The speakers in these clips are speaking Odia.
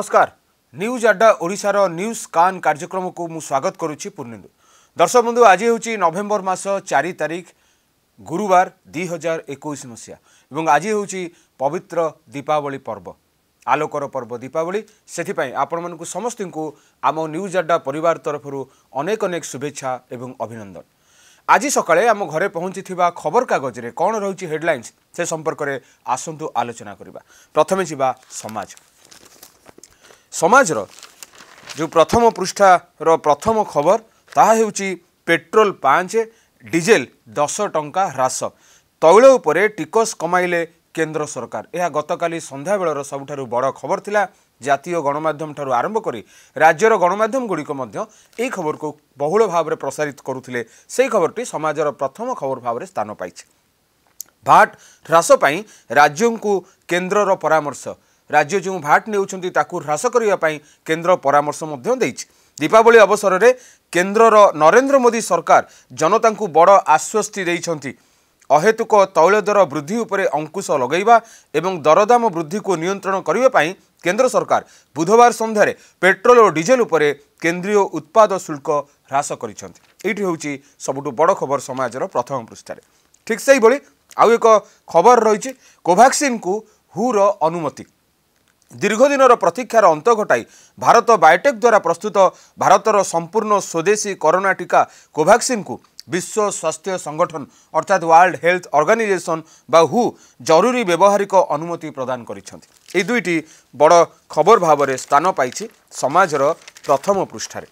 নমস্কার নিউজ আড্ডা ওড়িশার নিউজ কান কার্যক্রমকু মু স্বাগত করুছি পূর্ণিন্দু দর্শক বন্ধু আজ হচ্ছে নভেম্বর মাস চারি তারিখ গুরুবার দুই হাজার একুশ মশিয়া এবং আজ হচ্ছে পবিত্র দীপাবলি পর্ব আলোকর পর্ব দীপাবলি সেপাই আপনার সমস্ত আম নিউজ আড্ডা পরিবার তরফর অনেক অনেক শুভেচ্ছা এবং অভিনন্দন আজ সকালে আম ঘরে পৌঁছি খবরকাগজে কণ রয়েছে হেডলাইন্স সে সম্পর্কের আসন্তু আলোচনা করা প্রথমে যা সমাজ ସମାଜର ଯେଉଁ ପ୍ରଥମ ପୃଷ୍ଠାର ପ୍ରଥମ ଖବର ତାହା ହେଉଛି ପେଟ୍ରୋଲ ପାଞ୍ଚ ଡିଜେଲ ଦଶ ଟଙ୍କା ହ୍ରାସ ତୈଳ ଉପରେ ଟିକସ କମାଇଲେ କେନ୍ଦ୍ର ସରକାର ଏହା ଗତକାଲି ସନ୍ଧ୍ୟାବେଳର ସବୁଠାରୁ ବଡ଼ ଖବର ଥିଲା ଜାତୀୟ ଗଣମାଧ୍ୟମଠାରୁ ଆରମ୍ଭ କରି ରାଜ୍ୟର ଗଣମାଧ୍ୟମଗୁଡ଼ିକ ମଧ୍ୟ ଏହି ଖବରକୁ ବହୁଳ ଭାବରେ ପ୍ରସାରିତ କରୁଥିଲେ ସେହି ଖବରଟି ସମାଜର ପ୍ରଥମ ଖବର ଭାବରେ ସ୍ଥାନ ପାଇଛି ଭାଟ ହ୍ରାସ ପାଇଁ ରାଜ୍ୟଙ୍କୁ କେନ୍ଦ୍ରର ପରାମର୍ଶ ରାଜ୍ୟ ଯେଉଁ ଭାଟ ନେଉଛନ୍ତି ତାକୁ ହ୍ରାସ କରିବା ପାଇଁ କେନ୍ଦ୍ର ପରାମର୍ଶ ମଧ୍ୟ ଦେଇଛି ଦୀପାବଳି ଅବସରରେ କେନ୍ଦ୍ରର ନରେନ୍ଦ୍ର ମୋଦି ସରକାର ଜନତାଙ୍କୁ ବଡ଼ ଆଶ୍ୱସ୍ତି ଦେଇଛନ୍ତି ଅହେତୁକ ତୈଳ ଦର ବୃଦ୍ଧି ଉପରେ ଅଙ୍କୁଶ ଲଗାଇବା ଏବଂ ଦରଦାମ ବୃଦ୍ଧିକୁ ନିୟନ୍ତ୍ରଣ କରିବା ପାଇଁ କେନ୍ଦ୍ର ସରକାର ବୁଧବାର ସନ୍ଧ୍ୟାରେ ପେଟ୍ରୋଲ ଓ ଡିଜେଲ ଉପରେ କେନ୍ଦ୍ରୀୟ ଉତ୍ପାଦ ଶୁଳ୍କ ହ୍ରାସ କରିଛନ୍ତି ଏଇଠି ହେଉଛି ସବୁଠୁ ବଡ଼ ଖବର ସମାଜର ପ୍ରଥମ ପୃଷ୍ଠାରେ ଠିକ୍ ସେହିଭଳି ଆଉ ଏକ ଖବର ରହିଛି କୋଭାକ୍ସିନ୍କୁ ହୁର ଅନୁମତି ଦୀର୍ଘଦିନର ପ୍ରତୀକ୍ଷାର ଅନ୍ତ ଘଟାଇ ଭାରତ ବାୟୋଟେକ୍ ଦ୍ୱାରା ପ୍ରସ୍ତୁତ ଭାରତର ସମ୍ପୂର୍ଣ୍ଣ ସ୍ୱଦେଶୀ କରୋନା ଟିକା କୋଭାକ୍ସିନ୍କୁ ବିଶ୍ୱ ସ୍ୱାସ୍ଥ୍ୟ ସଂଗଠନ ଅର୍ଥାତ୍ ୱାର୍ଲଡ ହେଲ୍ଥ ଅର୍ଗାନାଇଜେସନ୍ ବା ହୁ ଜରୁରୀ ବ୍ୟବହାରିକ ଅନୁମତି ପ୍ରଦାନ କରିଛନ୍ତି ଏହି ଦୁଇଟି ବଡ଼ ଖବର ଭାବରେ ସ୍ଥାନ ପାଇଛି ସମାଜର ପ୍ରଥମ ପୃଷ୍ଠାରେ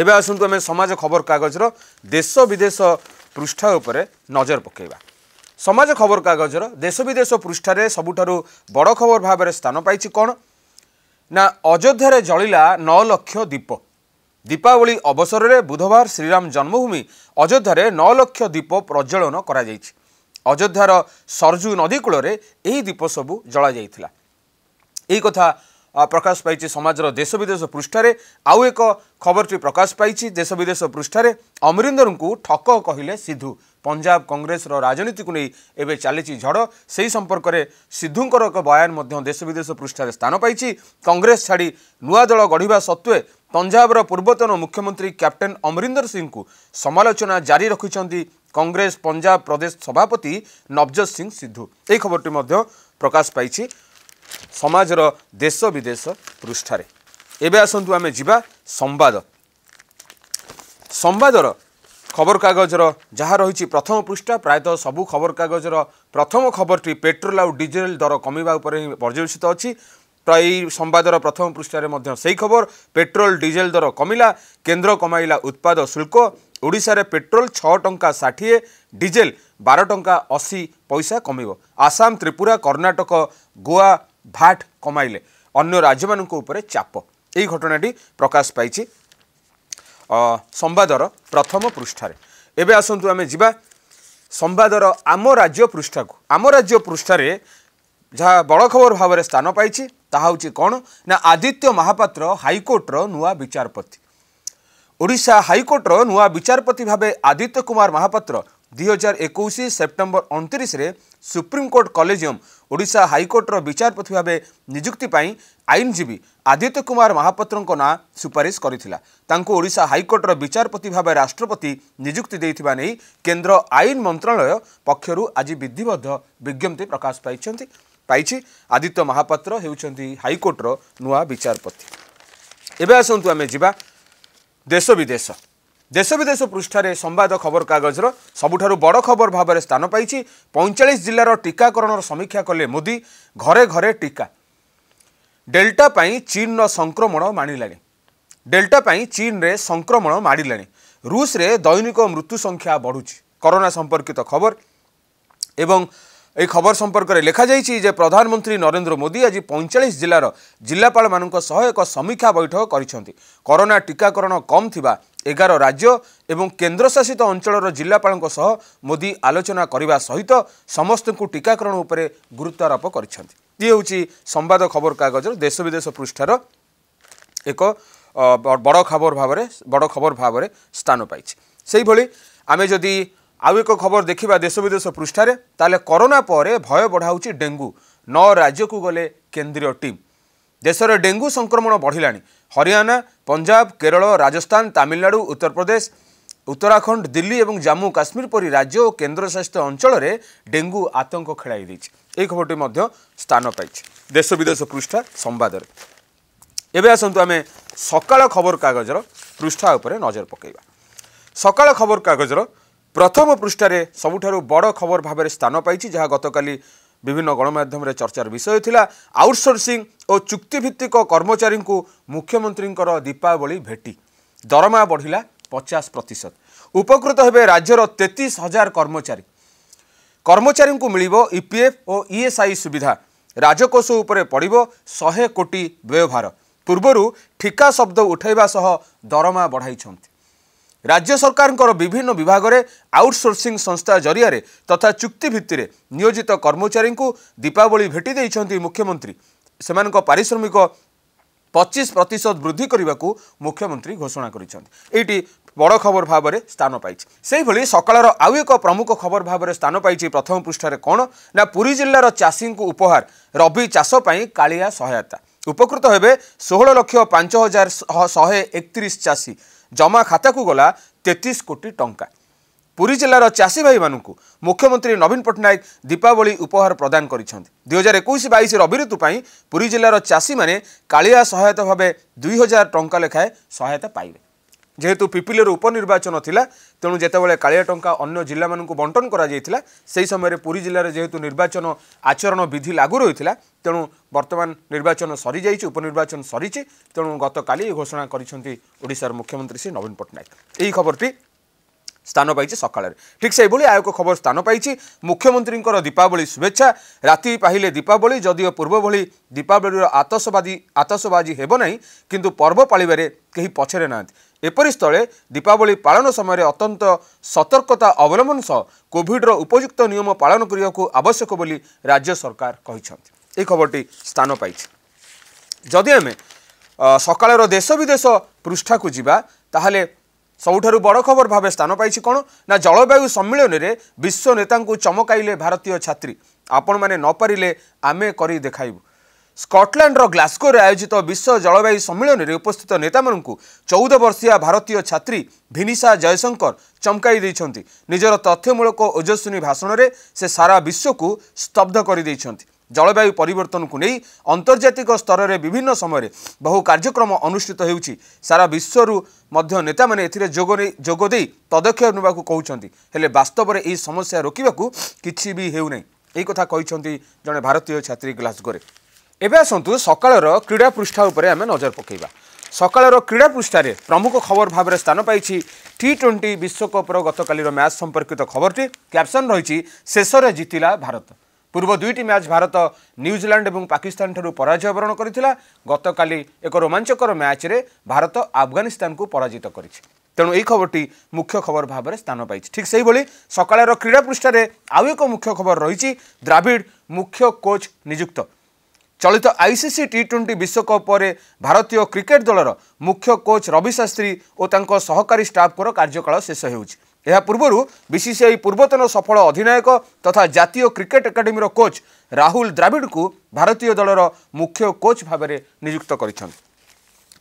ଏବେ ଆସନ୍ତୁ ଆମେ ସମାଜ ଖବରକାଗଜର ଦେଶ ବିଦେଶ ପୃଷ୍ଠା ଉପରେ ନଜର ପକାଇବା ସମାଜ ଖବରକାଗଜର ଦେଶ ବିଦେଶ ପୃଷ୍ଠାରେ ସବୁଠାରୁ ବଡ଼ ଖବର ଭାବରେ ସ୍ଥାନ ପାଇଛି କ'ଣ ନା ଅଯୋଧ୍ୟାରେ ଜଳିଲା ନଅ ଲକ୍ଷ ଦୀପ ଦୀପାବଳି ଅବସରରେ ବୁଧବାର ଶ୍ରୀରାମ ଜନ୍ମଭୂମି ଅଯୋଧ୍ୟାରେ ନଅ ଲକ୍ଷ ଦୀପ ପ୍ରଜ୍ୱଳନ କରାଯାଇଛି ଅଯୋଧ୍ୟାର ସରଜୁ ନଦୀ କୂଳରେ ଏହି ଦୀପ ସବୁ ଜଳାଯାଇଥିଲା ଏହି କଥା ପ୍ରକାଶ ପାଇଛି ସମାଜର ଦେଶ ବିଦେଶ ପୃଷ୍ଠାରେ ଆଉ ଏକ ଖବରଟି ପ୍ରକାଶ ପାଇଛି ଦେଶ ବିଦେଶ ପୃଷ୍ଠାରେ ଅମରିନ୍ଦରଙ୍କୁ ଠକ କହିଲେ ସିଦ୍ଧୁ ପଞ୍ଜାବ କଂଗ୍ରେସର ରାଜନୀତିକୁ ନେଇ ଏବେ ଚାଲିଛି ଝଡ଼ ସେହି ସମ୍ପର୍କରେ ସିଦ୍ଧୁଙ୍କର ଏକ ବୟାନ ମଧ୍ୟ ଦେଶ ବିଦେଶ ପୃଷ୍ଠାରେ ସ୍ଥାନ ପାଇଛି କଂଗ୍ରେସ ଛାଡ଼ି ନୂଆ ଦଳ ଗଢ଼ିବା ସତ୍ତ୍ୱେ ପଞ୍ଜାବର ପୂର୍ବତନ ମୁଖ୍ୟମନ୍ତ୍ରୀ କ୍ୟାପ୍ଟେନ୍ ଅମରିନ୍ଦର ସିଂହଙ୍କୁ ସମାଲୋଚନା ଜାରି ରଖିଛନ୍ତି କଂଗ୍ରେସ ପଞ୍ଜାବ ପ୍ରଦେଶ ସଭାପତି ନବଜତ ସିଂ ସିଦ୍ଧୁ ଏହି ଖବରଟି ମଧ୍ୟ ପ୍ରକାଶ ପାଇଛି ସମାଜର ଦେଶ ବିଦେଶ ପୃଷ୍ଠାରେ ଏବେ ଆସନ୍ତୁ ଆମେ ଯିବା ସମ୍ବାଦ ସମ୍ବାଦର ଖବରକାଗଜର ଯାହା ରହିଛି ପ୍ରଥମ ପୃଷ୍ଠା ପ୍ରାୟତଃ ସବୁ ଖବରକାଗଜର ପ୍ରଥମ ଖବରଟି ପେଟ୍ରୋଲ ଆଉ ଡିଜେଲ ଦର କମିବା ଉପରେ ହିଁ ପର୍ଯ୍ୟବେସିତ ଅଛି ପ୍ରାୟ ଏଇ ସମ୍ବାଦର ପ୍ରଥମ ପୃଷ୍ଠାରେ ମଧ୍ୟ ସେହି ଖବର ପେଟ୍ରୋଲ ଡିଜେଲ ଦର କମିଲା କେନ୍ଦ୍ର କମାଇଲା ଉତ୍ପାଦ ଶୁଳ୍କ ଓଡ଼ିଶାରେ ପେଟ୍ରୋଲ ଛଅ ଟଙ୍କା ଷାଠିଏ ଡିଜେଲ ବାର ଟଙ୍କା ଅଶୀ ପଇସା କମିବ ଆସାମ ତ୍ରିପୁରା କର୍ଣ୍ଣାଟକ ଗୋଆ ଭାଟ କମାଇଲେ ଅନ୍ୟ ରାଜ୍ୟମାନଙ୍କ ଉପରେ ଚାପ ଏହି ଘଟଣାଟି ପ୍ରକାଶ ପାଇଛି ସମ୍ବାଦର ପ୍ରଥମ ପୃଷ୍ଠାରେ ଏବେ ଆସନ୍ତୁ ଆମେ ଯିବା ସମ୍ବାଦର ଆମ ରାଜ୍ୟ ପୃଷ୍ଠାକୁ ଆମ ରାଜ୍ୟ ପୃଷ୍ଠାରେ ଯାହା ବଡ଼ଖବର ଭାବରେ ସ୍ଥାନ ପାଇଛି ତାହା ହେଉଛି କ'ଣ ନା ଆଦିତ୍ୟ ମହାପାତ୍ର ହାଇକୋର୍ଟର ନୂଆ ବିଚାରପତି ଓଡ଼ିଶା ହାଇକୋର୍ଟର ନୂଆ ବିଚାରପତି ଭାବେ ଆଦିତ୍ୟ କୁମାର ମହାପାତ୍ର ଦୁଇହଜାର ଏକୋଇଶ ସେପ୍ଟେମ୍ବର ଅଣତିରିଶରେ ସୁପ୍ରିମକୋର୍ଟ କଲେଜିୟମ୍ ଓଡ଼ିଶା ହାଇକୋର୍ଟର ବିଚାରପତି ଭାବେ ନିଯୁକ୍ତି ପାଇଁ ଆଇନଜୀବୀ ଆଦିତ୍ୟ କୁମାର ମହାପାତ୍ରଙ୍କ ନାଁ ସୁପାରିଶ କରିଥିଲା ତାଙ୍କୁ ଓଡ଼ିଶା ହାଇକୋର୍ଟର ବିଚାରପତି ଭାବେ ରାଷ୍ଟ୍ରପତି ନିଯୁକ୍ତି ଦେଇଥିବା ନେଇ କେନ୍ଦ୍ର ଆଇନ ମନ୍ତ୍ରଣାଳୟ ପକ୍ଷରୁ ଆଜି ବିଧିବଦ୍ଧ ବିଜ୍ଞପ୍ତି ପ୍ରକାଶ ପାଇଛନ୍ତି ପାଇଛି ଆଦିତ୍ୟ ମହାପାତ୍ର ହେଉଛନ୍ତି ହାଇକୋର୍ଟର ନୂଆ ବିଚାରପତି ଏବେ ଆସନ୍ତୁ ଆମେ ଯିବା ଦେଶ ବିଦେଶ ଦେଶ ବିଦେଶ ପୃଷ୍ଠାରେ ସମ୍ବାଦ ଖବରକାଗଜର ସବୁଠାରୁ ବଡ଼ ଖବର ଭାବରେ ସ୍ଥାନ ପାଇଛି ପଇଁଚାଳିଶ ଜିଲ୍ଲାର ଟିକାକରଣର ସମୀକ୍ଷା କଲେ ମୋଦି ଘରେ ଘରେ ଟିକା ଡେଲ୍ଟା ପାଇଁ ଚୀନର ସଂକ୍ରମଣ ମାଡ଼ିଲାଣି ଡେଲ୍ଟା ପାଇଁ ଚୀନରେ ସଂକ୍ରମଣ ମାଡ଼ିଲାଣି ରୁଷରେ ଦୈନିକ ମୃତ୍ୟୁ ସଂଖ୍ୟା ବଢ଼ୁଛି କରୋନା ସମ୍ପର୍କିତ ଖବର ଏବଂ ଏହି ଖବର ସମ୍ପର୍କରେ ଲେଖାଯାଇଛି ଯେ ପ୍ରଧାନମନ୍ତ୍ରୀ ନରେନ୍ଦ୍ର ମୋଦି ଆଜି ପଇଁଚାଳିଶ ଜିଲ୍ଲାର ଜିଲ୍ଲାପାଳମାନଙ୍କ ସହ ଏକ ସମୀକ୍ଷା ବୈଠକ କରିଛନ୍ତି କରୋନା ଟିକାକରଣ କମ୍ ଥିବା ଏଗାର ରାଜ୍ୟ ଏବଂ କେନ୍ଦ୍ରଶାସିତ ଅଞ୍ଚଳର ଜିଲ୍ଲାପାଳଙ୍କ ସହ ମୋଦି ଆଲୋଚନା କରିବା ସହିତ ସମସ୍ତଙ୍କୁ ଟିକାକରଣ ଉପରେ ଗୁରୁତ୍ୱାରୋପ କରିଛନ୍ତି ଇଏ ହେଉଛି ସମ୍ବାଦ ଖବରକାଗଜର ଦେଶ ବିଦେଶ ପୃଷ୍ଠାର ଏକ ବଡ଼ ଖବର ଭାବରେ ବଡ଼ ଖବର ଭାବରେ ସ୍ଥାନ ପାଇଛି ସେହିଭଳି ଆମେ ଯଦି ଆଉ ଏକ ଖବର ଦେଖିବା ଦେଶ ବିଦେଶ ପୃଷ୍ଠାରେ ତାହେଲେ କରୋନା ପରେ ଭୟ ବଢ଼ାଉଛି ଡେଙ୍ଗୁ ନଅ ରାଜ୍ୟକୁ ଗଲେ କେନ୍ଦ୍ରୀୟ ଟିମ୍ ଦେଶରେ ଡେଙ୍ଗୁ ସଂକ୍ରମଣ ବଢ଼ିଲାଣି ହରିୟାଣା ପଞ୍ଜାବ କେରଳ ରାଜସ୍ଥାନ ତାମିଲନାଡ଼ୁ ଉତ୍ତରପ୍ରଦେଶ ଉତ୍ତରାଖଣ୍ଡ ଦିଲ୍ଲୀ ଏବଂ ଜାମ୍ମୁ କାଶ୍ମୀର ପରି ରାଜ୍ୟ ଓ କେନ୍ଦ୍ରଶାସିତ ଅଞ୍ଚଳରେ ଡେଙ୍ଗୁ ଆତଙ୍କ ଖେଳାଇ ଦେଇଛି ଏହି ଖବରଟି ମଧ୍ୟ ସ୍ଥାନ ପାଇଛି ଦେଶ ବିଦେଶ ପୃଷ୍ଠା ସମ୍ବାଦରେ ଏବେ ଆସନ୍ତୁ ଆମେ ସକାଳ ଖବରକାଗଜର ପୃଷ୍ଠା ଉପରେ ନଜର ପକାଇବା ସକାଳ ଖବରକାଗଜର ପ୍ରଥମ ପୃଷ୍ଠାରେ ସବୁଠାରୁ ବଡ଼ ଖବର ଭାବରେ ସ୍ଥାନ ପାଇଛି ଯାହା ଗତକାଲି ବିଭିନ୍ନ ଗଣମାଧ୍ୟମରେ ଚର୍ଚ୍ଚାର ବିଷୟ ଥିଲା ଆଉଟ୍ସୋର୍ସିଂ ଓ ଚୁକ୍ତିଭିତ୍ତିକ କର୍ମଚାରୀଙ୍କୁ ମୁଖ୍ୟମନ୍ତ୍ରୀଙ୍କର ଦୀପାବଳି ଭେଟି ଦରମା ବଢ଼ିଲା ପଚାଶ ପ୍ରତିଶତ ଉପକୃତ ହେବେ ରାଜ୍ୟର ତେତିଶ ହଜାର କର୍ମଚାରୀ କର୍ମଚାରୀଙ୍କୁ ମିଳିବ ଇପିଏଫ୍ ଓ ଇଏସ୍ଆଇ ସୁବିଧା ରାଜକୋଷ ଉପରେ ପଡ଼ିବ ଶହେ କୋଟି ବ୍ୟୟଭାର ପୂର୍ବରୁ ଠିକା ଶବ୍ଦ ଉଠାଇବା ସହ ଦରମା ବଢ଼ାଇଛନ୍ତି ରାଜ୍ୟ ସରକାରଙ୍କର ବିଭିନ୍ନ ବିଭାଗରେ ଆଉଟ୍ସୋର୍ସିଂ ସଂସ୍ଥା ଜରିଆରେ ତଥା ଚୁକ୍ତି ଭିତ୍ତିରେ ନିୟୋଜିତ କର୍ମଚାରୀଙ୍କୁ ଦୀପାବଳି ଭେଟି ଦେଇଛନ୍ତି ମୁଖ୍ୟମନ୍ତ୍ରୀ ସେମାନଙ୍କ ପାରିଶ୍ରମିକ ପଚିଶ ପ୍ରତିଶତ ବୃଦ୍ଧି କରିବାକୁ ମୁଖ୍ୟମନ୍ତ୍ରୀ ଘୋଷଣା କରିଛନ୍ତି ଏଇଟି ବଡ଼ ଖବର ଭାବରେ ସ୍ଥାନ ପାଇଛି ସେହିଭଳି ସକାଳର ଆଉ ଏକ ପ୍ରମୁଖ ଖବର ଭାବରେ ସ୍ଥାନ ପାଇଛି ପ୍ରଥମ ପୃଷ୍ଠାରେ କ'ଣ ନା ପୁରୀ ଜିଲ୍ଲାର ଚାଷୀଙ୍କୁ ଉପହାର ରବି ଚାଷ ପାଇଁ କାଳିଆ ସହାୟତା ଉପକୃତ ହେବେ ଷୋହଳ ଲକ୍ଷ ପାଞ୍ଚ ହଜାର ଶହେ ଏକତିରିଶ ଚାଷୀ ଜମା ଖାତାକୁ ଗଲା ତେତିଶ କୋଟି ଟଙ୍କା ପୁରୀ ଜିଲ୍ଲାର ଚାଷୀ ଭାଇମାନଙ୍କୁ ମୁଖ୍ୟମନ୍ତ୍ରୀ ନବୀନ ପଟ୍ଟନାୟକ ଦୀପାବଳି ଉପହାର ପ୍ରଦାନ କରିଛନ୍ତି ଦୁଇହଜାର ଏକୋଇଶ ବାଇଶ ରବି ଋତୁ ପାଇଁ ପୁରୀ ଜିଲ୍ଲାର ଚାଷୀମାନେ କାଳିଆ ସହାୟତା ଭାବେ ଦୁଇ ହଜାର ଟଙ୍କା ଲେଖାଏଁ ସହାୟତା ପାଇବେ ଯେହେତୁ ପିପିଲିର ଉପନିର୍ବାଚନ ଥିଲା ତେଣୁ ଯେତେବେଳେ କାଳିଆ ଟଙ୍କା ଅନ୍ୟ ଜିଲ୍ଲାମାନଙ୍କୁ ବଣ୍ଟନ କରାଯାଇଥିଲା ସେହି ସମୟରେ ପୁରୀ ଜିଲ୍ଲାରେ ଯେହେତୁ ନିର୍ବାଚନ ଆଚରଣ ବିଧି ଲାଗୁ ରହିଥିଲା ତେଣୁ ବର୍ତ୍ତମାନ ନିର୍ବାଚନ ସରିଯାଇଛି ଉପନିର୍ବାଚନ ସରିଛି ତେଣୁ ଗତକାଲି ଘୋଷଣା କରିଛନ୍ତି ଓଡ଼ିଶାର ମୁଖ୍ୟମନ୍ତ୍ରୀ ଶ୍ରୀ ନବୀନ ପଟ୍ଟନାୟକ ଏହି ଖବରଟି স্থান পাইছে সকালের ঠিক সেইভাবে আয়োগ খবর স্থান পাইছে মুখ্যমন্ত্রীঙ্কর দীপাবলি শুভেচ্ছা রাতে পাহিলে দীপাবলি যদিও পূর্বভলি দীপাবলির আতসবাদী আতসবাজি ହେବ ନାହିଁ କିନ୍ତୁ ପର୍ବ ପାଳିବାରେ କେହି ପଛରେ ନାହାନ୍ତି ଏପରି ସ୍ଥଳେ ଦୀପାବଳି ପାଳନ ସମୟରେ ଅତ୍ୟନ୍ତ ସତର୍କତା ଅବଲମ୍ବନ ସହ କୋଭିଡ୍ର ଉପଯୁକ୍ତ ନିୟମ ପାଳନ କରିବାକୁ ଆବଶ୍ୟକ ବୋଲି ରାଜ୍ୟ ସରକାର କହିଛନ୍ତି ଏହି ଖବରଟି ସ୍ଥାନ ପାଇଛି ଯଦି ଆମେ ସକାଳର ଦେଶ ବିଦେଶ ପୃଷ୍ଠାକୁ ଯିବା ତାହେଲେ ସବୁଠାରୁ ବଡ଼ ଖବର ଭାବେ ସ୍ଥାନ ପାଇଛି କ'ଣ ନା ଜଳବାୟୁ ସମ୍ମିଳନୀରେ ବିଶ୍ୱ ନେତାଙ୍କୁ ଚମକାଇଲେ ଭାରତୀୟ ଛାତ୍ରୀ ଆପଣମାନେ ନ ପାରିଲେ ଆମେ କରି ଦେଖାଇବୁ ସ୍କଟଲାଣ୍ଡର ଗ୍ଲାସ୍କୋରେ ଆୟୋଜିତ ବିଶ୍ୱ ଜଳବାୟୁ ସମ୍ମିଳନୀରେ ଉପସ୍ଥିତ ନେତାମାନଙ୍କୁ ଚଉଦ ବର୍ଷିଆ ଭାରତୀୟ ଛାତ୍ରୀ ଭିନିସା ଜୟଶଙ୍କର ଚମକାଇ ଦେଇଛନ୍ତି ନିଜର ତଥ୍ୟମୂଳକ ଓଜସ୍ୱିନୀ ଭାଷଣରେ ସେ ସାରା ବିଶ୍ୱକୁ ସ୍ତବ୍ଧ କରିଦେଇଛନ୍ତି ଜଳବାୟୁ ପରିବର୍ତ୍ତନକୁ ନେଇ ଆନ୍ତର୍ଜାତିକ ସ୍ତରରେ ବିଭିନ୍ନ ସମୟରେ ବହୁ କାର୍ଯ୍ୟକ୍ରମ ଅନୁଷ୍ଠିତ ହେଉଛି ସାରା ବିଶ୍ୱରୁ ମଧ୍ୟ ନେତାମାନେ ଏଥିରେ ଯୋଗ ନେଇ ଯୋଗ ଦେଇ ପଦକ୍ଷେପ ନେବାକୁ କହୁଛନ୍ତି ହେଲେ ବାସ୍ତବରେ ଏହି ସମସ୍ୟା ରୋକିବାକୁ କିଛି ବି ହେଉନାହିଁ ଏହି କଥା କହିଛନ୍ତି ଜଣେ ଭାରତୀୟ ଛାତ୍ରୀ ଗ୍ଲାସ୍ଗୋରେ ଏବେ ଆସନ୍ତୁ ସକାଳର କ୍ରୀଡ଼ା ପୃଷ୍ଠା ଉପରେ ଆମେ ନଜର ପକାଇବା ସକାଳର କ୍ରୀଡ଼ା ପୃଷ୍ଠାରେ ପ୍ରମୁଖ ଖବର ଭାବରେ ସ୍ଥାନ ପାଇଛି ଟି ଟ୍ୱେଣ୍ଟି ବିଶ୍ୱକପ୍ର ଗତକାଲିର ମ୍ୟାଚ୍ ସମ୍ପର୍କିତ ଖବରଟି କ୍ୟାପସନ୍ ରହିଛି ଶେଷରେ ଜିତିଲା ଭାରତ পূর্ব দুইটি ম্যাচ ভারত নিউজিল্যান্ড এবং পাকিস্তানঠার পরাজয় বরণ করেছিল গতকালি এক রোমাঞ্চকর ম্যাচে ভারত আফগানিস্তানকে পরাজিত করেছে তেণু এই খবরটি মুখ্য খবর ভাবে স্থান পাইছে ঠিক সেইভাবে সকালের ক্রীড়া পৃষ্ঠায় আউ এক মুখ্য খবর রয়েছে দ্রাবিড় মুখ্য কোচ নিযুক্ত চলিত আইসিসি টি টোয়েন্টি বিশ্বকপ পরে ভারতীয় ক্রিকেট দলর মুখ্য কোচ রবি শাস্ত্রী ও তাঁর সহকারী স্টাফকর কার্যকাল শেষ ହେଉଛି এয়া পূর্বৰু বিসিসিআইৰ পূৰ্বতন সফল অধিনায়ক তথা জাতীয় ক্রিকেট একাডেমীৰ কোচ ৰাহুল দ্ৰাৱিডক ভাৰতীয় দলৰ মুখ্য কোচ ভাৱৰে নিযুক্তি কৰিছন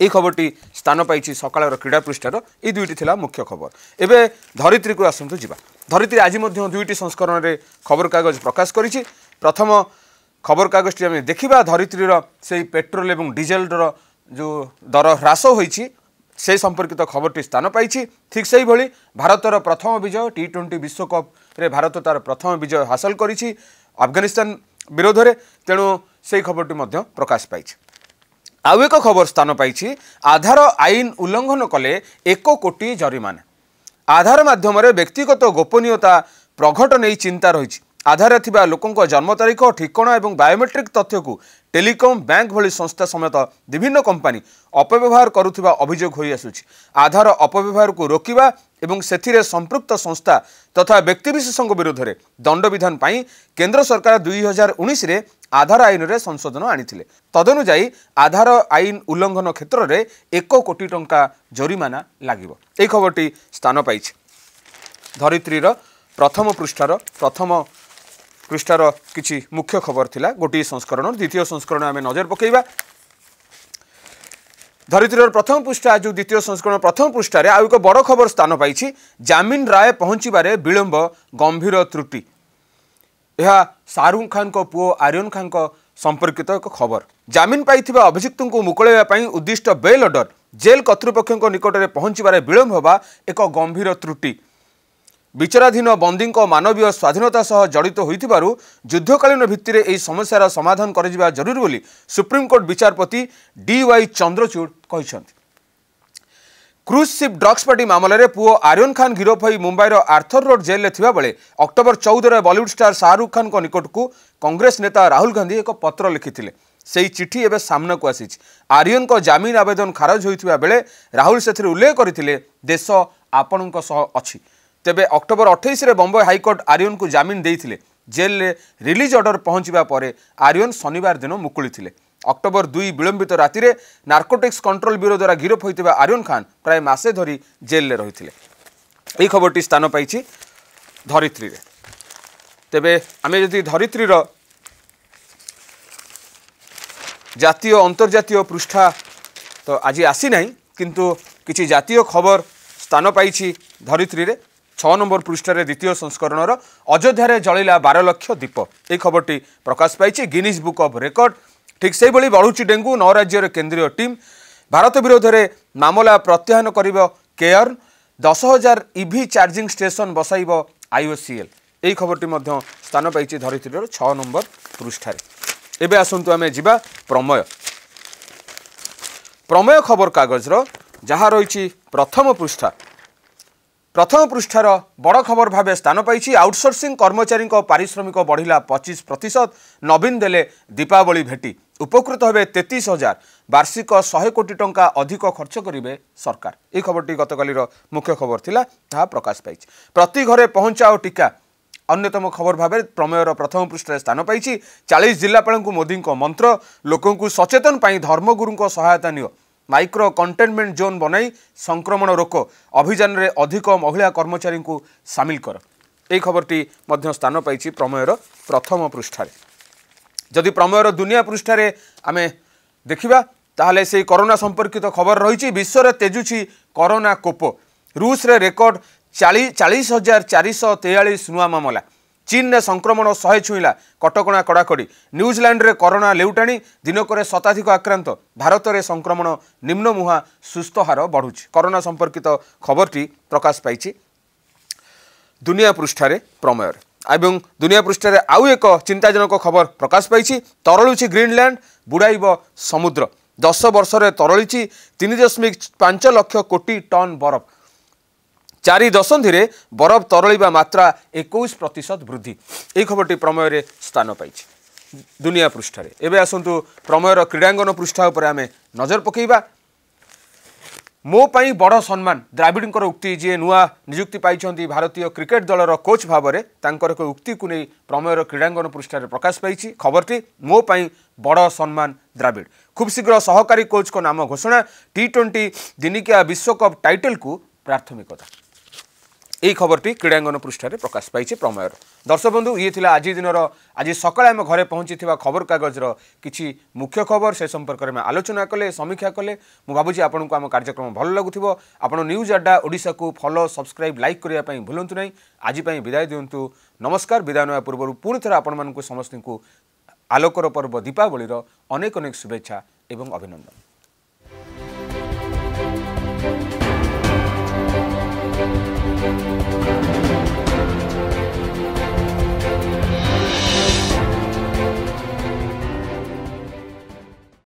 এই খবৰটি স্থান পাইছে সকালৰ ক্রীড়া পৃষ্ঠাৰ ই দুইটি থিলা মুখ্য খবৰ এবে ধৰিত্ৰীকু আসন্ত জিবা ধৰিত্ৰী আজি মধ্য দুইটি সংস্কৰণৰে খবৰ কাগজ প্ৰকাশ কৰিছি প্ৰথম খবৰ কাগজটো আমি দেখিবা ধৰিত্ৰীৰ সেই পেট্ৰ'ল আৰু ডিজেলৰ যো দৰ হ্ৰাস হৈছি সে সম্পর্কিত খবরটি স্থান পাইছে ঠিক সেইভাবে ভারতর প্রথম বিজয় টি টোয়েন্টি বিশ্বকপে ভারত তার প্রথম বিজয় হাসল করেছে আফগানিস্তান বিরোধে তেণু সেই খবরটি প্রকাশ পাইছে ଆଉ ଏକ ଖବର ସ୍ଥାନ ପାଇଛି ଆଧାର ଆଇନ ଉଲ୍ଲଙ୍ଘନ କଲେ ଏକ କୋଟି ଜରିମାନା ଆଧାର ମାଧ୍ୟମରେ ବ୍ୟକ୍ତିଗତ ଗୋପନୀୟତା ପ୍ରଘଟ ନେଇ ଚିନ୍ତା ରହିଛି ଆଧାରରେ ଥିବା ଲୋକଙ୍କ ଜନ୍ମ ତାରିଖ ଠିକଣା ଏବଂ ବାୟୋମେଟ୍ରିକ୍ ତଥ୍ୟକୁ টেলিকম ବ୍ୟାଙ୍କ ଭଳି ସଂସ୍ଥା ସମେତ ବିଭିନ୍ନ କମ୍ପାନୀ ଅପବ୍ୟବହାର କରୁଥିବା ଅଭିଯୋଗ ହୋଇଆସୁଛି ଆଧାର ଅପବ୍ୟବହାରକୁ ରୋକିବା ଏବଂ ସେଥିରେ ସମ୍ପୃକ୍ତ ସଂସ୍ଥା ତଥା ବ୍ୟକ୍ତିବିଶେଷଙ୍କ ବିରୋଧରେ ଦଣ୍ଡବିଧାନ ପାଇଁ କେନ୍ଦ୍ର ସରକାର ଦୁଇ ହଜାର ଉଣେଇଶରେ ଆଧାର ଆଇନରେ ସଂଶୋଧନ ଆଣିଥିଲେ ତଦନୁଯାୟୀ ଆଧାର ଆଇନ ଉଲ୍ଲଙ୍ଘନ କ୍ଷେତ୍ରରେ ଏକ କୋଟି ଟଙ୍କା ଜରିମାନା ଲାଗିବ ଏହି ଖବରଟି ସ୍ଥାନ ପାଇଛି ଧରିତ୍ରୀର ପ୍ରଥମ ପୃଷ୍ଠାର ପ୍ରଥମ ପୃଷ୍ଠାର କିଛି ମୁଖ୍ୟ ଖବର ଥିଲା ଗୋଟିଏ ସଂସ୍କରଣରୁ ଦ୍ୱିତୀୟ ସଂସ୍କରଣ ଆମେ ନଜର ପକାଇବା ଧରିତ୍ରୀର ପ୍ରଥମ ପୃଷ୍ଠା ଯେଉଁ ଦ୍ୱିତୀୟ ସଂସ୍କରଣ ପ୍ରଥମ ପୃଷ୍ଠାରେ ଆଉ ଏକ ବଡ଼ ଖବର ସ୍ଥାନ ପାଇଛି ଜାମିନ ରାୟ ପହଞ୍ଚିବାରେ ବିଳମ୍ବ ଗମ୍ଭୀର ତ୍ରୁଟି ଏହା ଶାହରୁଖ ଖାଁଙ୍କ ପୁଅ ଆର୍ୟନ ଖାଁଙ୍କ ସମ୍ପର୍କିତ ଏକ ଖବର ଜାମିନ ପାଇଥିବା ଅଭିଯୁକ୍ତଙ୍କୁ ମୁକୁଳାଇବା ପାଇଁ ଉଦ୍ଦିଷ୍ଟ ବେଲ୍ ଅର୍ଡର୍ ଜେଲ୍ କର୍ତ୍ତୃପକ୍ଷଙ୍କ ନିକଟରେ ପହଞ୍ଚିବାରେ ବିଳମ୍ବ ହେବା ଏକ ଗମ୍ଭୀର ତ୍ରୁଟି ବିଚାରାଧୀନ ବନ୍ଦୀଙ୍କ ମାନବୀୟ ସ୍ୱାଧୀନତା ସହ ଜଡ଼ିତ ହୋଇଥିବାରୁ ଯୁଦ୍ଧକାଳୀନ ଭିତ୍ତିରେ ଏହି ସମସ୍ୟାର ସମାଧାନ କରାଯିବା ଜରୁରୀ ବୋଲି ସୁପ୍ରିମକୋର୍ଟ ବିଚାରପତି ଡିୱାଇ ଚନ୍ଦ୍ରଚୂଡ଼ କହିଛନ୍ତି କ୍ରୁଜ୍ ସିପ୍ ଡ୍ରଗ୍ସ ପାର୍ଟି ମାମଲାରେ ପୁଅ ଆର୍ୟନ ଖାନ୍ ଗିରଫ ହୋଇ ମୁମ୍ବାଇର ଆର୍ଥର ରୋଡ୍ ଜେଲ୍ରେ ଥିବାବେଳେ ଅକ୍ଟୋବର ଚଉଦରେ ବଲିଉଡ୍ ଷ୍ଟାର୍ ଶାହରୁଖ ଖାନ୍ଙ୍କ ନିକଟକୁ କଂଗ୍ରେସ ନେତା ରାହୁଲ ଗାନ୍ଧି ଏକ ପତ୍ର ଲେଖିଥିଲେ ସେହି ଚିଠି ଏବେ ସାମ୍ନାକୁ ଆସିଛି ଆର୍ୟନଙ୍କ ଜାମିନ ଆବେଦନ ଖାରଜ ହୋଇଥିବା ବେଳେ ରାହୁଲ ସେଥିରେ ଉଲ୍ଲେଖ କରିଥିଲେ ଦେଶ ଆପଣଙ୍କ ସହ ଅଛି ତେବେ ଅକ୍ଟୋବର ଅଠେଇଶରେ ବମ୍ବେ ହାଇକୋର୍ଟ ଆରିୟନ୍ଙ୍କୁ ଜାମିନ ଦେଇଥିଲେ ଜେଲ୍ରେ ରିଲିଜ୍ ଅର୍ଡ଼ର ପହଞ୍ଚିବା ପରେ ଆରିୟନ୍ ଶନିବାର ଦିନ ମୁକୁଳିଥିଲେ অক্টোবর দুই বিলম্বিত রাতে নার্কোটিক্স কন্ট্রোল ব্যুরো দ্বারা গিরফ হয়ে আরিয়ন খান প্রায় মাসে ধর জেলে রয়েছে এই খবরটি স্থান পাইছি ধরিত্রী তেবে আমি যদি ধরিত্রীর জাতীয় অন্তর্জাতীয় পৃষ্ঠা তো আজ আসি না কিন্তু কিছু জাতীয় খবর স্থান পাইছি ধরিত্রী ଛଅ ନମ୍ବର ପୃଷ୍ଠାରେ ଦ୍ୱିତୀୟ ସଂସ୍କରଣର ଅଯୋଧ୍ୟାରେ ଜଳିଲା ବାର ଲକ୍ଷ ଦୀପ ଏହି ଖବରଟି ପ୍ରକାଶ ପାଇଛି ଗିନିଜ୍ ବୁକ୍ ଅଫ୍ ରେକର୍ଡ ଠିକ୍ ସେହିଭଳି ବଢ଼ୁଛି ଡେଙ୍ଗୁ ନଅ ରାଜ୍ୟର କେନ୍ଦ୍ରୀୟ ଟିମ୍ ଭାରତ ବିରୋଧରେ ମାମଲା ପ୍ରତ୍ୟାହାର କରିବ କେୟର୍ନ ଦଶ ହଜାର ଇଭି e ଚାର୍ଜିଂ ଷ୍ଟେସନ ବସାଇବ ଆଇଓସିଏଲ୍ ଏହି ଖବରଟି ମଧ୍ୟ ସ୍ଥାନ ପାଇଛି ଧରିତ୍ରୀର ଛଅ ନମ୍ବର ପୃଷ୍ଠାରେ ଏବେ ଆସନ୍ତୁ ଆମେ ଯିବା ପ୍ରମେୟ ପ୍ରମେୟ ଖବରକାଗଜର ଯାହା ରହିଛି ପ୍ରଥମ ପୃଷ୍ଠା ପ୍ରଥମ ପୃଷ୍ଠାର ବଡ଼ ଖବର ଭାବେ ସ୍ଥାନ ପାଇଛି ଆଉଟସୋର୍ସିଂ କର୍ମଚାରୀଙ୍କ ପାରିଶ୍ରମିକ ବଢ଼ିଲା ପଚିଶ ପ୍ରତିଶତ ନବୀନ ଦେଲେ ଦୀପାବଳି ଭେଟି ଉପକୃତ ହେବେ ତେତିଶ ହଜାର ବାର୍ଷିକ ଶହେ କୋଟି ଟଙ୍କା ଅଧିକ ଖର୍ଚ୍ଚ କରିବେ ସରକାର ଏହି ଖବରଟି ଗତକାଲିର ମୁଖ୍ୟ ଖବର ଥିଲା ତାହା ପ୍ରକାଶ ପାଇଛି ପ୍ରତି ଘରେ ପହଞ୍ଚାଅ ଟିକା ଅନ୍ୟତମ ଖବର ଭାବେ ପ୍ରମେୟର ପ୍ରଥମ ପୃଷ୍ଠାରେ ସ୍ଥାନ ପାଇଛି ଚାଳିଶ ଜିଲ୍ଲାପାଳଙ୍କୁ ମୋଦିଙ୍କ ମନ୍ତ୍ର ଲୋକଙ୍କୁ ସଚେତନ ପାଇଁ ଧର୍ମଗୁରୁଙ୍କ ସହାୟତା ନିଅ মাইক্রো কন্টেনমেন্ট জোন বনাই সংক্রমণ রোক অভিযানের অধিক মহিলা কর্মচারী সামিল কর এই খবরটি স্থান পাইছি প্রময়ের প্রথম পৃষ্ঠার যদি প্রময়ের দুনিয়া পৃষ্ঠার আমি দেখিবা তাহলে সেই করোনা সম্পর্কিত খবর রয়েছে বিশ্বরে তেজুছি করোনা কোপ রুষরে রেকর্ড চাল চাশ হাজার চারিশ তেয়াশ নূয়া মামলা ଚୀନରେ ସଂକ୍ରମଣ ଶହେ ଛୁଇଁଲା କଟକଣା କଡ଼ାକଡ଼ି ନ୍ୟୁଜିଲାଣ୍ଡରେ କରୋନା ଲେଉଟାଣି ଦିନକରେ ଶତାଧିକ ଆକ୍ରାନ୍ତ ଭାରତରେ ସଂକ୍ରମଣ ନିମ୍ନମୁହା ସୁସ୍ଥ ହାର ବଢ଼ୁଛି କରୋନା ସମ୍ପର୍କିତ ଖବରଟି ପ୍ରକାଶ ପାଇଛି ଦୁନିଆ ପୃଷ୍ଠାରେ ପ୍ରମେୟରେ ଏବଂ ଦୁନିଆ ପୃଷ୍ଠାରେ ଆଉ ଏକ ଚିନ୍ତାଜନକ ଖବର ପ୍ରକାଶ ପାଇଛି ତରଳୁଛି ଗ୍ରୀନଲ୍ୟାଣ୍ଡ ବୁଡ଼ାଇବ ସମୁଦ୍ର ଦଶ ବର୍ଷରେ ତରଳିଛି ତିନି ଦଶମିକ ପାଞ୍ଚ ଲକ୍ଷ କୋଟି ଟନ୍ ବରଫ ଚାରି ଦଶନ୍ଧିରେ ବରଫ ତରଳିବା ମାତ୍ରା ଏକୋଇଶ ପ୍ରତିଶତ ବୃଦ୍ଧି ଏହି ଖବରଟି ପ୍ରମେୟରେ ସ୍ଥାନ ପାଇଛି ଦୁନିଆ ପୃଷ୍ଠାରେ ଏବେ ଆସନ୍ତୁ ପ୍ରମେୟର କ୍ରୀଡ଼ାଙ୍ଗନ ପୃଷ୍ଠା ଉପରେ ଆମେ ନଜର ପକାଇବା ମୋ ପାଇଁ ବଡ଼ ସମ୍ମାନ ଦ୍ରାବିଡ଼ଙ୍କର ଉକ୍ତି ଯିଏ ନୂଆ ନିଯୁକ୍ତି ପାଇଛନ୍ତି ଭାରତୀୟ କ୍ରିକେଟ୍ ଦଳର କୋଚ୍ ଭାବରେ ତାଙ୍କର ଏକ ଉକ୍ତିକୁ ନେଇ ପ୍ରମେୟର କ୍ରୀଡ଼ାଙ୍ଗନ ପୃଷ୍ଠାରେ ପ୍ରକାଶ ପାଇଛି ଖବରଟି ମୋ ପାଇଁ ବଡ଼ ସମ୍ମାନ ଦ୍ରାବିଡ଼ ଖୁବ୍ ଶୀଘ୍ର ସହକାରୀ କୋଚ୍ଙ୍କ ନାମ ଘୋଷଣା ଟି ଟ୍ୱେଣ୍ଟି ଦିନିକିଆ ବିଶ୍ୱକପ୍ ଟାଇଟଲ୍କୁ ପ୍ରାଥମିକତା ଏହି ଖବରଟି କ୍ରୀଡ଼ାଙ୍ଗନ ପୃଷ୍ଠାରେ ପ୍ରକାଶ ପାଇଛି ପ୍ରମେୟର ଦର୍ଶକ ବନ୍ଧୁ ଇଏ ଥିଲା ଆଜି ଦିନର ଆଜି ସକାଳେ ଆମ ଘରେ ପହଞ୍ଚିଥିବା ଖବରକାଗଜର କିଛି ମୁଖ୍ୟ ଖବର ସେ ସମ୍ପର୍କରେ ଆମେ ଆଲୋଚନା କଲେ ସମୀକ୍ଷା କଲେ ମୁଁ ଭାବୁଛି ଆପଣଙ୍କୁ ଆମ କାର୍ଯ୍ୟକ୍ରମ ଭଲ ଲାଗୁଥିବ ଆପଣ ନ୍ୟୁଜ୍ ଆଡ଼ା ଓଡ଼ିଶାକୁ ଫଲୋ ସବସ୍କ୍ରାଇବ୍ ଲାଇକ୍ କରିବା ପାଇଁ ଭୁଲନ୍ତୁ ନାହିଁ ଆଜି ପାଇଁ ବିଦାୟ ଦିଅନ୍ତୁ ନମସ୍କାର ବିଦାୟ ନେବା ପୂର୍ବରୁ ପୁଣି ଥରେ ଆପଣମାନଙ୍କୁ ସମସ୍ତଙ୍କୁ ଆଲୋକର ପର୍ବ ଦୀପାବଳିର ଅନେକ ଅନେକ ଶୁଭେଚ୍ଛା ଏବଂ ଅଭିନନ୍ଦନ